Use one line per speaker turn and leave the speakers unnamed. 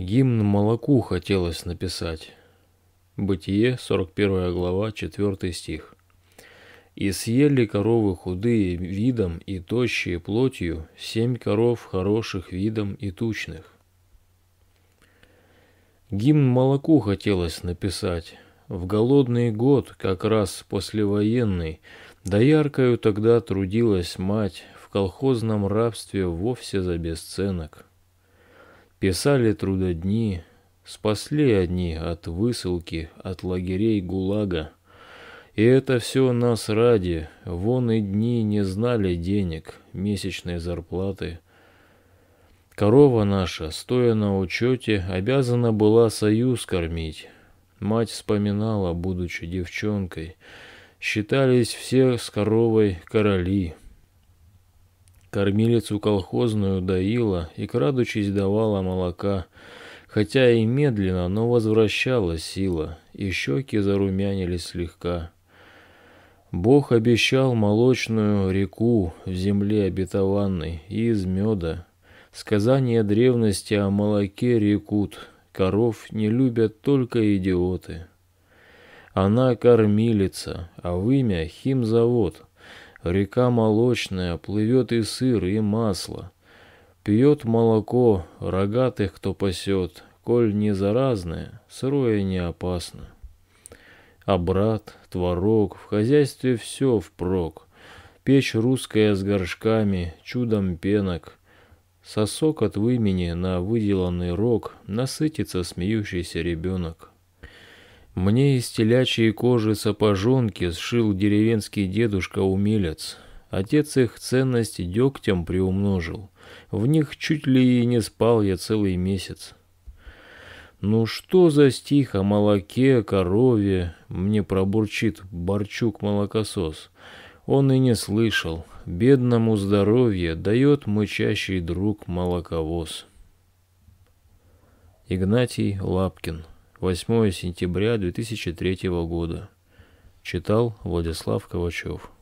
Гимн молоку хотелось написать. Бытие, 41 глава, 4 стих. «И съели коровы худые видом и тощие плотью, семь коров хороших видом и тучных». Гимн молоку хотелось написать. В голодный год, как раз послевоенный, дояркою тогда трудилась мать, в колхозном рабстве вовсе за бесценок. Писали трудодни, спасли одни от высылки, от лагерей ГУЛАГа. И это все нас ради, вон и дни не знали денег, месячной зарплаты. Корова наша, стоя на учете, обязана была союз кормить. Мать вспоминала, будучи девчонкой, считались все с коровой короли. Кормилицу колхозную доила и, крадучись, давала молока, хотя и медленно, но возвращала сила, и щеки зарумянились слегка. Бог обещал молочную реку в земле обетованной и из меда. Сказание древности о молоке рекут, коров не любят только идиоты. Она кормилица, а вымя химзавод. Река молочная, плывет и сыр, и масло. Пьет молоко, рогатых кто пасет, коль не заразное, сырое не опасно. А брат, творог, в хозяйстве все впрок. Печь русская с горшками, чудом пенок. Сосок от вымени на выделанный рог насытится смеющийся ребенок. Мне из телячьей кожи сапожонки сшил деревенский дедушка-умелец. Отец их ценность дегтем приумножил. В них чуть ли и не спал я целый месяц. «Ну что за стих о молоке, корове?» — мне пробурчит Борчук-молокосос. Он и не слышал. Бедному здоровье дает мычащий друг молоковоз. Игнатий Лапкин 8 сентября 2003 года. Читал Владислав Ковачев.